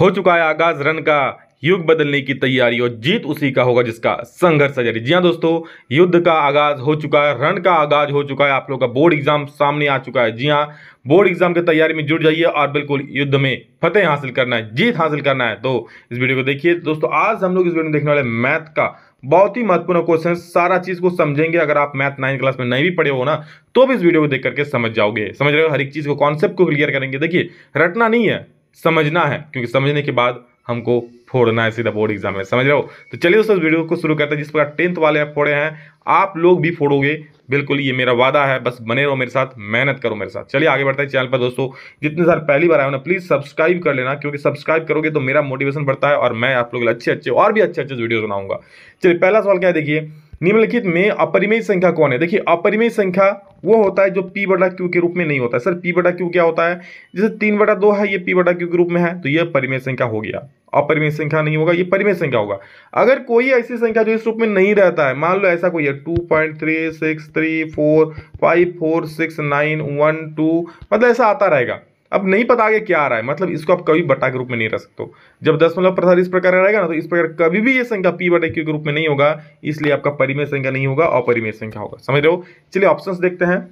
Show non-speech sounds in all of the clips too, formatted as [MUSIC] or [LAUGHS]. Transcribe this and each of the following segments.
हो चुका है आगाज रन का युग बदलने की तैयारी और जीत उसी का होगा जिसका संघर्ष जारी जी हाँ दोस्तों युद्ध का आगाज हो चुका है रण का आगाज हो चुका है आप लोगों का बोर्ड एग्जाम सामने आ चुका है जी हाँ बोर्ड एग्जाम की तैयारी में जुट जाइए और बिल्कुल युद्ध में फतेह हासिल करना है जीत हासिल करना है तो इस वीडियो को देखिए दोस्तों आज हम लोग इस वीडियो में देखने वाले मैथ का बहुत ही महत्वपूर्ण क्वेश्चन सारा चीज को समझेंगे अगर आप मैथ नाइन क्लास में नहीं भी पढ़े हो ना तो भी इस वीडियो को देख करके समझ जाओगे समझ रहे हो हर एक चीज को कॉन्सेप्ट को क्लियर करेंगे देखिए रटना नहीं है समझना है क्योंकि समझने के बाद हमको फोड़ना है सीधा बोर्ड एग्जाम में समझ रहे हो तो चलिए दोस्तों वीडियो को शुरू करते हैं जिस प्रकार टेंथ वाले आप फोड़े हैं आप लोग भी फोड़ोगे बिल्कुल ये मेरा वादा है बस बने रहो मेरे साथ मेहनत करो मेरे साथ चलिए आगे बढ़ते हैं चैनल पर दोस्तों जितने सारे पहली बार आए हो ना प्लीज़ सब्सक्राइब कर लेना क्योंकि सब्सक्राइब करोगे तो मेरा मोटिवेशन बढ़ता है और मैं आप लोग अच्छे अच्छे और भी अच्छे अच्छे वीडियो बनाऊंगा चलिए पहला सवाल क्या है देखिए निम्नलिखित में अपरिमेय संख्या कौन है देखिए अपरिमेय संख्या वो होता है जो पी बटा क्यू के रूप में नहीं होता है सर पी बटा क्यू क्या होता है जैसे तीन बटा दो है ये पी बटा क्यू के रूप में है तो ये परिमेय संख्या हो गया अपरिमेय संख्या नहीं होगा ये परिमेय संख्या होगा अगर कोई ऐसी संख्या जो इस रूप में नहीं रहता है मान लो ऐसा कोई है two point three six three four five four six nine one two मतलब ऐसा आता रहेगा अब नहीं पता आगे क्या आ रहा है मतलब इसको आप कभी बटा के रूप में नहीं रख सकते जब दशमलव मतलब प्रसार इस प्रकार रहेगा ना तो इस प्रकार कभी भी ये संख्या पी बटे क्यू के रूप में नहीं होगा इसलिए आपका परिमेय संख्या नहीं होगा अपरिमेय संख्या होगा समझ रहे हो चलिए ऑप्शन देखते हैं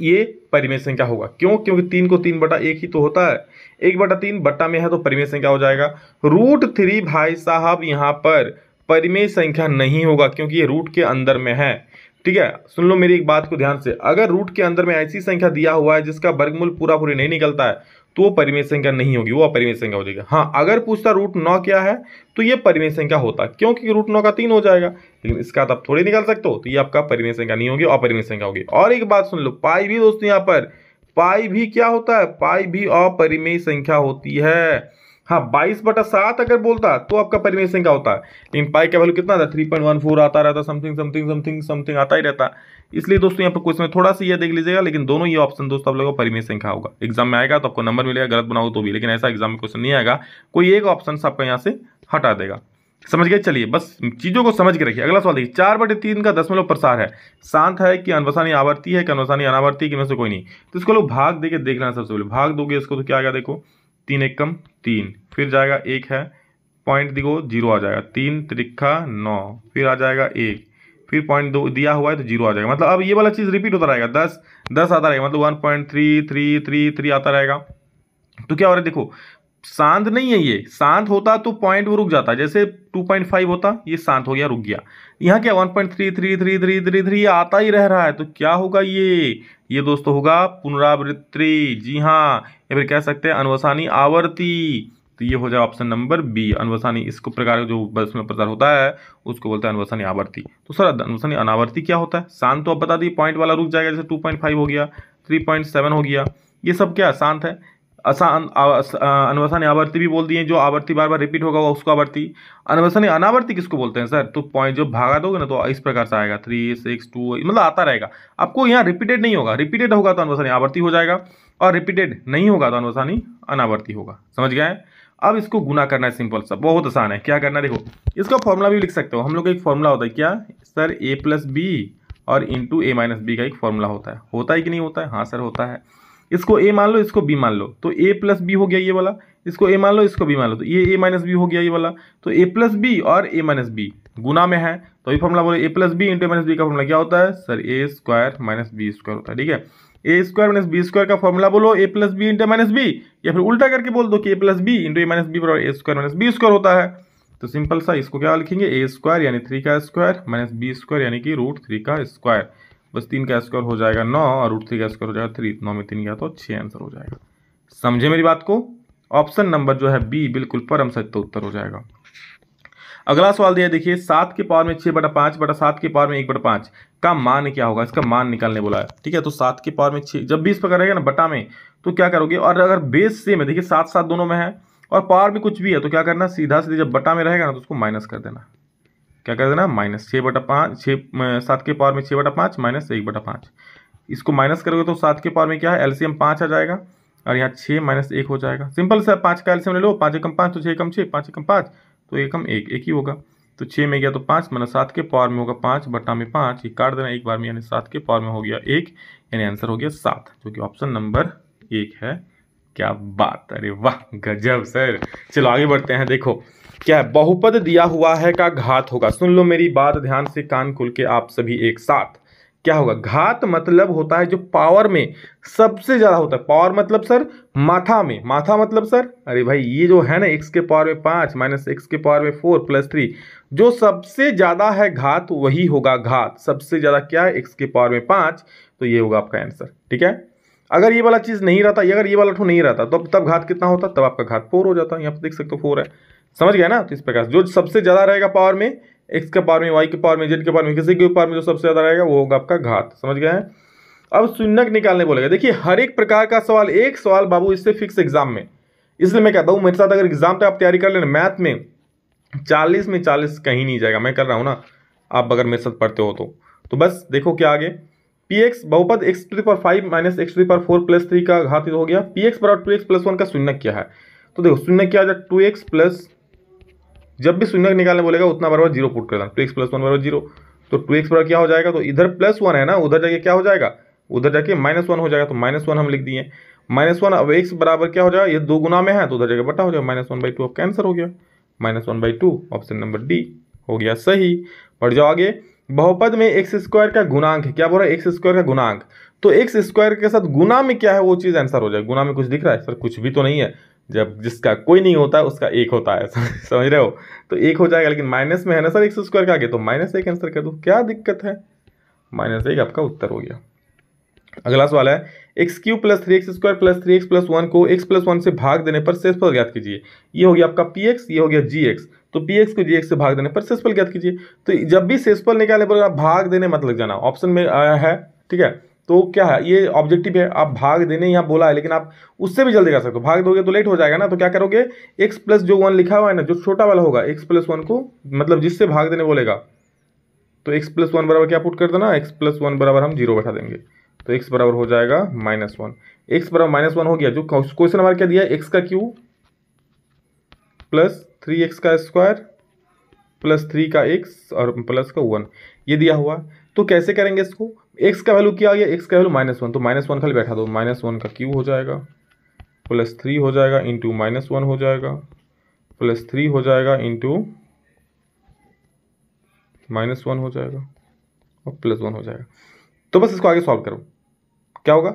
ये परिमेय संख्या होगा क्यों क्योंकि तीन को तीन बटा एक ही तो होता है एक बटा तीन बट्टा में है तो परिमेय संख्या हो जाएगा रूट थ्री भाई साहब यहाँ पर परिमेय संख्या नहीं होगा क्योंकि ये रूट के अंदर में है ठीक है सुन लो मेरी एक बात को ध्यान से अगर रूट के अंदर में ऐसी संख्या दिया हुआ है जिसका वर्गमूल पूरा पूरी नहीं निकलता है तो वो परिमेय संख्या नहीं होगी वो अपरिमेय संख्या हो जाएगी हाँ अगर पूछता रूट नौ क्या है तो ये परिमेय संख्या होता क्योंकि रूट नौ का तीन हो जाएगा लेकिन इसका आप थोड़ी निकाल सकते हो तो ये आपका परिमेय संख्या नहीं होगी अपरिमेय संख्या होगी और एक बात सुन लो पाई भी दोस्तों यहाँ पर पाई भी क्या होता है पाई भी अपरिमेय संख्या होती है हाँ बाईस बटा सात अगर बोलता तो आपका परमिशन क्या होता लेकिन पाई का वैल्यू कितना था थ्री पॉइंट वन फोर आता रहता समथिंग समथिंग समथिंग समथिंग आता ही रहता इसलिए दोस्तों यहाँ पर क्वेश्चन में थोड़ा सा ये देख लीजिएगा लेकिन दोनों ये ऑप्शन दोस्तों आप लोगों को परिमेशन का होगा एग्जाम में आएगा तो आपको नंबर मिलेगा गलत बनाओ तो भी लेकिन ऐसा एग्जाम में क्वेश्चन नहीं आएगा कोई एक ऑप्शन आपका यहाँ से हटा देगा समझ गए चलिए बस चीज़ों को समझ के रखिए अगला सवाल देखिए चार बटे तीन का दसमलव प्रसार है शांत है कि अनवसानी आवर्ती है कि अनवसानी अनावर्ती है कि में से कोई नहीं तो इसको लोग भाग दे के देखना सबसे पहले भाग दोगे इसको तो क्या आ गया देखो तीन एकम कम तीन फिर जाएगा एक है पॉइंट दिखो जीरो आ जाएगा तीन त्रिक्खा नौ फिर आ जाएगा एक फिर पॉइंट दो दिया हुआ है तो जीरो आ जाएगा मतलब अब ये वाला चीज़ रिपीट होता रहेगा दस दस आता रहेगा मतलब one point three three three three आता रहेगा तो क्या हो रहा है देखो शांत नहीं है ये शांत होता तो पॉइंट वो रुक जाता जैसे 2.5 होता ये शांत हो गया रुक गया यहाँ क्या 1.333333 आता ही रह रहा है तो क्या होगा ये ये दोस्तों होगा पुनरावृत्ति जी हाँ या फिर कह सकते हैं अनवसानी आवर्ती तो ये हो जाए ऑप्शन नंबर बी अनवसानी इसको प्रकार जो बस में प्रसार होता है उसको बोलते हैं अनवसानी आवर्ती तो सर अनुवसानी अनावर्ती क्या होता है शांत तो आप बता दिए पॉइंट वाला रुक जाएगा जैसे टू हो गया थ्री हो गया ये सब क्या शांत है असान अनवसान आवर्ती भी बोल दिए जो आवर्ती बार बार रिपीट होगा वो उसको आवर्ती अनवसानी अनावर्ती किसको बोलते हैं सर तो पॉइंट जब भागा दोगे ना तो इस प्रकार से आएगा थ्री सिक्स टू मतलब आता रहेगा आपको यहाँ रिपीटेड नहीं होगा रिपीटेड होगा तो अनवसानी आवर्ती हो जाएगा और रिपीटेड नहीं होगा तो अनवसानी अनावर्ती होगा समझ गया है अब इसको गुना करना है सिंपल सा बहुत आसान है क्या करना देखो इसका फॉर्मूला भी लिख सकते हो हम लोग का एक फॉर्मूला होता है क्या सर ए प्लस बी और इंटू ए माइनस बी का एक फॉर्मूला होता है होता है कि नहीं होता है हाँ सर होता है इसको ए मान लो इसको बी मान लो तो ए प्लस बी हो गया ये वाला इसको ए मान लो इसको बी मान लो तो ये ए माइनस बी हो गया ये वाला तो ए प्लस बी और ए माइनस बी गुना में है तो ये फॉर्मला बोले A plus B into minus B का फॉर्मला क्या होता है sir A square minus B square होता है ठीक है ए स्क्वायर माइनस बी स्क्वायर का फॉर्मूला बोलो A plus B into minus B या फिर उल्टा करके बोल दो कि A plus B into A minus B बराबर A square minus B square होता है तो सिंपल सा इसको क्या लिखेंगे ए स्क्वायर यानी थ्री का स्क्वायर माइनस बी स्क्वायर यानी कि रूट थ्री का स्क्वायर बस तीन का स्क्वायर हो जाएगा नौ और रूट थ्री का स्क्वायर हो जाएगा थ्री नौ में तीन गया तो छः आंसर हो जाएगा समझे मेरी बात को ऑप्शन नंबर जो है बी बिल्कुल परम सत्य उत्तर हो जाएगा अगला सवाल दिया देखिए सात के पावर में छः बटा पाँच बटा सात के पावर में एक बटा पाँच का मान क्या होगा इसका मान निकालने बोला है ठीक है तो सात के पावर में छः जब भी इस पर रहेगा ना बटा में तो क्या करोगे और अगर बेस सेम है देखिए सात सात दोनों में है और पावर भी कुछ भी है तो क्या करना सीधा सीधे जब बटा में रहेगा ना तो उसको माइनस कर देना क्या कर देना माइनस छः बटा पाँच छः सात के पावर में छः बटा पाँच माइनस एक बटा पाँच इसको माइनस करोगे तो सात के पावर में क्या है एलसीएम पाँच आ जाएगा और यहाँ छः माइनस एक हो जाएगा सिंपल सा पाँच का एलसीएम ले लो पाँच एकम पाँच तो छः एकम छः पाँच एकम पाँच तो एकम एक एक ही होगा तो छः में गया तो पाँच माइनस मतलब सात के पावर में होगा पाँच बटा में पाँच ये काट देना एक बार में यानी सात के पावर में हो गया एक यानी आंसर हो गया सात जो कि ऑप्शन नंबर एक है क्या बात अरे वाह गजब सर चलो आगे बढ़ते हैं देखो क्या है बहुपद दिया हुआ है का घात होगा सुन लो मेरी बात ध्यान से कान खुल के आप सभी एक साथ क्या होगा घात मतलब होता है जो पावर में सबसे ज़्यादा होता है पावर मतलब सर माथा में माथा मतलब सर अरे भाई ये जो है ना एक्स के पावर में पाँच माइनस एक्स के पावर में फोर प्लस थ्री जो सबसे ज़्यादा है घात वही होगा घात सबसे ज़्यादा क्या है एक्स के पावर में पाँच तो ये होगा आपका आंसर ठीक है अगर ये वाला चीज़ नहीं रहता अगर ये वाला ठो नहीं रहता तो तब घात कितना होता तब आपका घात फोर हो जाता यहाँ पर देख सकते हो फोर है समझ गया ना तो इस प्रकार जो सबसे ज़्यादा रहेगा पावर में एक्स के पावर में वाई के पावर में जेड के पावर में किसी के पावर में जो सबसे ज़्यादा रहेगा वो होगा आपका घात समझ गया है अब शून्यक निकालने बोलेगा देखिए हर एक प्रकार का सवाल एक सवाल बाबू इससे फिक्स एग्जाम में इसलिए मैं कहता हूँ मेरे साथ अगर एग्जाम तो आप तैयारी कर लेना मैथ में चालीस में चालीस कहीं नहीं जाएगा मैं कर रहा हूँ ना आप अगर मेरे साथ पढ़ते हो तो, तो बस देखो क्या आगे पी एक्स बहुपद एक्स टू पर फाइव माइनस एक्स टू पर फोर प्लस थ्री का घात हो गया पी एक्स बराबर टू एक्स प्लस वन का शून्य क्या है तो देखो शून्य क्या आ जाए टू एक्स प्लस जब भी शून्य निकालने बोलेगा उतना बराबर जीरो पुट कर देना टू एक्स प्लस वन बराबर जीरो तो टू एक्स बराबर क्या हो जाएगा तो इधर प्लस वन है ना उधर जाके क्या हो जाएगा उधर जाके माइनस वन हो जाएगा तो माइनस वन हम लिख दिए माइनस वन अब एक्स बराबर क्या हो जाएगा ये दो गुना में है तो उधर जाके बटा हो जाएगा माइनस वन बाई टू अब कैंसर हो गया minus one by two option number D हो गया सही पढ़ जाओ आगे बहुपद में एक्स स्क्वायर का गुणांक है क्या बोल रहा है एक्स स्क्वायर का गुणांक तो एक्स स्क्वायर के साथ गुना में क्या है वो चीज़ आंसर हो जाए गुना में कुछ दिख रहा है सर कुछ भी तो नहीं है जब जिसका कोई नहीं होता है उसका एक होता है [LAUGHS] समझ रहे हो तो एक हो जाएगा लेकिन माइनस में है ना सर एक्स स्क्वायर का आगे तो माइनस एक आंसर कर दो क्या दिक्कत है माइनस एक आपका उत्तर हो गया अगला सवाल है X cube plus three X square plus three X plus one को एक्स प्लस वन से भाग देने पर सेसफल ज्ञात कीजिए ये हो गया आपका पी एक्स ये हो गया जी एक्स तो पी एक्स को जी एक्स से भाग देने पर सेसफल ज्ञात कीजिए तो जब भी सेसफल निकालने पर आप भाग देने मत लग जाना ऑप्शन में आया है ठीक है तो क्या है ये ऑब्जेक्टिव है आप भाग देने यहाँ बोला है लेकिन आप उससे भी जल्दी कर सकते हो भाग दोगे तो लेट हो जाएगा ना तो क्या करोगे एक्स प्लस जो वन लिखा हुआ है ना जो छोटा वाला होगा एक्स प्लस वन को मतलब जिससे भाग देने बोलेगा तो एक्स प्लस वन बराबर क्या पुट कर देना एक्स प्लस वन बराबर हम जीरो बैठा देंगे तो एक्स बराबर हो जाएगा माइनस वन एक्स बराबर माइनस वन हो गया जो क्वेश्चन हमारा क्या दिया है एक्स का क्यू प्लस थ्री एक्स का स्क्वायर प्लस थ्री का एक्स और प्लस का वन ये दिया हुआ तो कैसे करेंगे इसको एक्स का वैल्यू क्या आ गया एक्स का वैल्यू माइनस वन तो माइनस वन खाली बैठा दो माइनस वन का क्यू हो जाएगा प्लस थ्री हो जाएगा इंटू माइनस वन हो जाएगा प्लस थ्री हो जाएगा इंटू माइनस वन हो जाएगा और प्लस वन हो जाएगा तो बस इसको आगे सॉल्व करो क्या होगा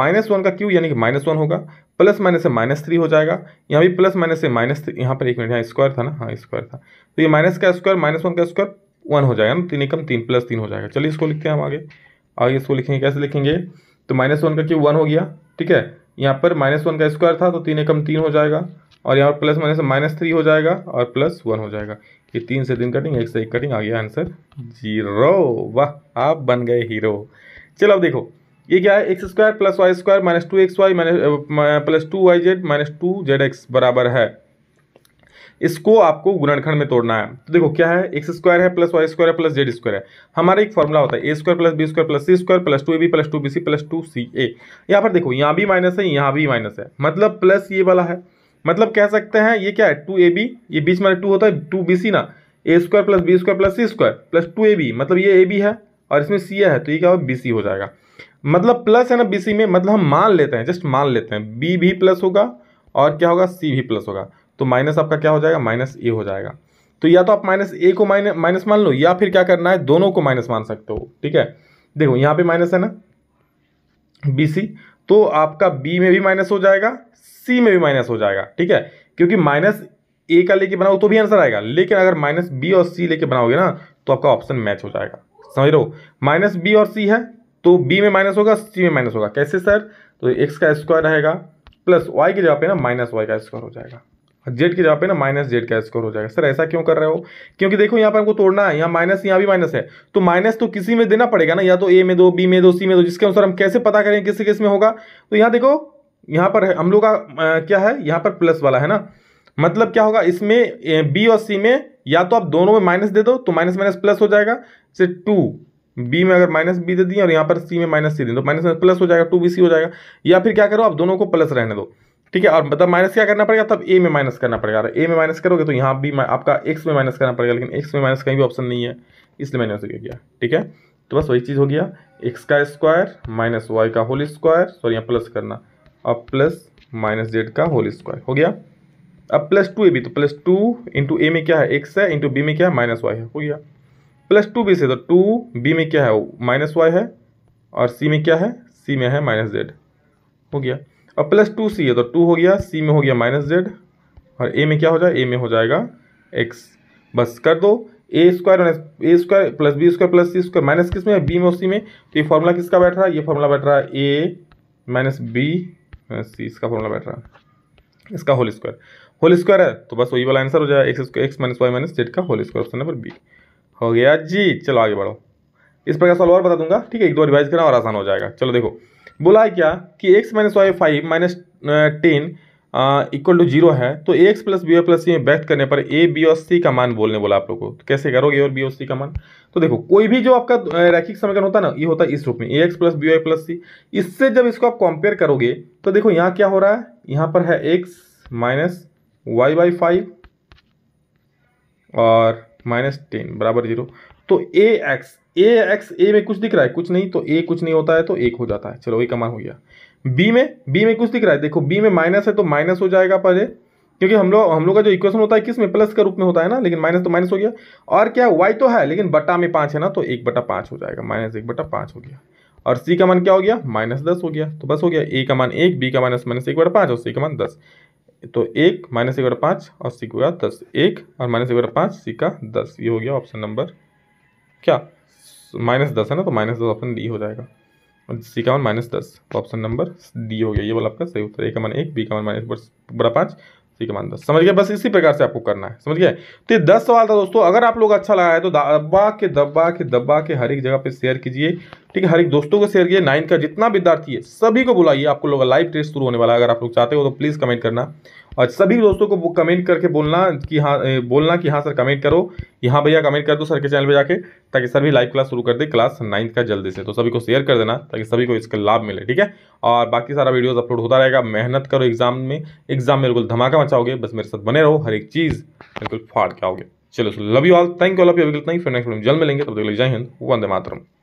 माइनस वन का क्यू यानी कि माइनस वन होगा प्लस माइनस से माइनस थ्री हो जाएगा यहाँ भी प्लस माइनस से माइनस थ्री यहाँ पर एक मिनट यहाँ स्क्वायर था ना हाँ स्क्वायर था तो ये माइनस का स्क्वायर माइनस वन का स्क्वायर वन हो जाएगा ना तीन एकम तीन प्लस तीन हो जाएगा चलिए इसको लिखते हैं हम आगे आगे इसको लिखेंगे कैसे लिखेंगे तो माइनस वन का क्यू वन हो गया ठीक है यहाँ पर माइनस वन का स्क्वायर था तो तीन एकम तीन हो जाएगा और यहाँ पर प्लस माइनस माइनस थ्री हो जाएगा और प्लस वन हो जाएगा ये तीन से तीन कटिंग एक से एक कटिंग आ गया आंसर जीरो वाह आप बन गए हीरो चलो अब देखो ये क्या है x square plus Y square minus two X Y minus plus two Y Z minus two Z X बराबर है इसको आपको गुणनखंड में तोड़ना है तो देखो क्या है एक्स स्क्वायर है प्लस वाई स्क्वायर है प्लस जेड स्क्वायर है हमारा एक फॉर्मूला होता है ए square plus b square plus c square plus two a b plus two b c plus two c a यहाँ पर देखो यहाँ भी माइनस है यहाँ भी माइनस है मतलब प्लस ये वाला है मतलब कह सकते हैं ये क्या है टू ए बी ये बीच में टू होता है टू बी सी ना a square plus b square plus c square plus two a b मतलब ये ए बी है और इसमें सी है तो ये क्या होगा बी सी हो जाएगा मतलब प्लस है ना बी सी में मतलब हम मान लेते हैं जस्ट मान लेते हैं बी भी प्लस होगा और क्या होगा सी भी प्लस होगा तो माइनस आपका क्या हो जाएगा माइनस ए हो जाएगा तो या तो आप माइनस ए को माइनस मान लो या फिर क्या करना है दोनों को माइनस मान सकते हो ठीक है देखो यहाँ पे माइनस है ना बी सी तो आपका बी में भी माइनस हो जाएगा सी में भी माइनस हो जाएगा ठीक है क्योंकि माइनस ए का लेके बनाओ तो भी आंसर आएगा लेकिन अगर माइनस बी और सी लेके बनाओगे ना तो आपका ऑप्शन मैच हो जाएगा समझ लो माइनस बी और सी है तो बी में माइनस होगा सी में माइनस होगा कैसे सर तो एक्स का स्क्वायर रहेगा प्लस वाई की जगह पे ना माइनस वाई का स्क्वायर हो जाएगा जेड की जगह पे ना माइनस जेड का स्क्वायर हो जाएगा सर ऐसा क्यों कर रहे हो क्योंकि देखो यहाँ पर हमको तोड़ना है यहाँ माइनस यहाँ भी माइनस है तो माइनस तो किसी में देना पड़ेगा ना या तो ए में दो बी में दो सी में दो जिसके अनुसार हम कैसे पता करें किस किस में होगा तो यहाँ देखो यहाँ पर हम लोग का क्या है यहाँ पर प्लस वाला है ना मतलब क्या होगा इसमें बी और सी में या तो आप दोनों में माइनस दे दो तो माइनस माइनस प्लस हो जाएगा जैसे टू बी में अगर माइनस बी दे दिए और यहाँ पर सी में माइनस सी दे दो माइनस माइनस प्लस हो जाएगा टू बी सी हो जाएगा या फिर क्या करो आप दोनों को प्लस रहने दो ठीक है और मतलब माइनस क्या करना पड़ेगा तब ए में माइनस करना पड़ेगा अगर ए में माइनस करोगे तो यहाँ भी आपका एक्स में माइनस करना पड़ेगा लेकिन एक्स में माइनस कहीं भी ऑप्शन नहीं है इसलिए मैंने उसे किया ठीक है तो बस वही चीज़ हो गया एक्स का स्क्वायर माइनस वाई का होल स्क्वायर सॉरी यहाँ प्लस करना अब प्लस माइनस जेड का होल स्क्वायर हो गया अब प्लस टू ए बी तो प्लस टू इंटू ए में क्या है एक्स है इंटू बी में क्या है माइनस वाई है हो गया प्लस टू बी से तो टू बी में क्या है माइनस वाई है और सी में क्या है सी में है माइनस जेड हो गया और प्लस टू सी है तो टू हो गया सी में हो गया माइनस जेड और ए में क्या हो जाए ए में हो जाएगा एक्स बस कर दो a square a square plus b square plus c square minus किस में बी में और सी में तो ये फॉर्मूला किसका बैठ रहा है ये फॉर्मूला बैठ रहा है a minus b minus c इसका फॉर्मूला बैठ रहा है इसका होल स्क्वायर होल स्क्वायर है तो बस वही वाला आंसर हो जाएगा x square x minus y minus z का whole square option number b हो गया जी चलो आगे बढ़ो इस प्रकार सॉल्व और बता दूंगा ठीक है एक दो रिवाइज करना और आसान हो जाएगा चलो देखो बोला है क्या कि x minus y five minus ten equal to zero है तो x plus b plus c में व्यक्त करने पर ए बी और सी का मान बोलने बोला आप लोग को तो कैसे करोगे और बी और सी का मान तो देखो कोई भी जो आपका uh, रैखिक समीकरण होता है ना ये होता है इस रूप में a x plus b y plus c इससे जब इसको आप कॉम्पेयर करोगे तो देखो यहाँ क्या हो रहा है यहाँ पर है x minus y by five और माइनस टेन बराबर जीरो तो ए एक्स ए एक्स ए में कुछ दिख रहा है कुछ नहीं तो ए कुछ नहीं होता है तो एक हो जाता है चलो वही हमारा हो गया बी में बी में कुछ दिख रहा है देखो बी में माइनस है तो माइनस हो जाएगा पहले क्योंकि हम लोग हम लोग का जो इक्वेशन होता है किस में प्लस के रूप में होता है ना लेकिन माइनस तो माइनस हो गया और क्या वाई तो है लेकिन बटा में पाँच है ना तो एक बटा पाँच हो जाएगा माइनस एक बटा पाँच हो गया और सी का मान क्या हो गया माइनस दस हो गया तो बस हो गया ए का मान एक बी का माइनस माइनस एक बटा पाँच और सी का मान दस तो एक माइनस एक बटा पाँच और सी का दस एक और माइनस एक बटा पाँच सी का दस ये हो गया ऑप्शन नंबर क्या माइनस दस है ना तो माइनस दस ऑप्शन डी हो जाएगा सी का वन माइनस दस तो ऑप्शन नंबर डी हो गया ये वाला आपका सही उत्तर ए का मन एक बी का मन माइनस बड़ा पाँच सी का मन दस समझ गया बस इसी प्रकार से आपको करना है समझ गया तो ये दस सवाल था दोस्तों अगर आप लोग अच्छा लगा है तो दबा के दबा के दबा के हर एक जगह पर शेयर कीजिए ठीक है हर एक दोस्तों को शेयर किया नाइन का जितना विद्यार्थी है सभी को बुलाइए आपको लोग लाइव टेस्ट शुरू होने वाला है अगर आप लोग चाहते हो तो प्लीज़ कमेंट करना और सभी दोस्तों को कमेंट करके बोलना कि हाँ बोलना कि हाँ सर कमेंट करो कि हाँ भैया कमेंट कर दो सर के चैनल पर जाके ताकि सभी लाइव क्लास शुरू कर दे क्लास नाइन्थ का जल्दी से तो सभी को शेयर कर देना ताकि सभी को इसका लाभ मिले ठीक है और बाकी सारा वीडियोज़ अपलोड होता रहेगा मेहनत करो एग्जाम में एग्जाम में बिल्कुल धमाका मचाओगे बस मेरे साथ बने रहो हर एक चीज़ बिल्कुल फाड़ के आओगे चलो so love you all thank you all नहीं फिर नेक्स्ट जल्द मिलेंगे तब तक जय हिंद वंदे मातरम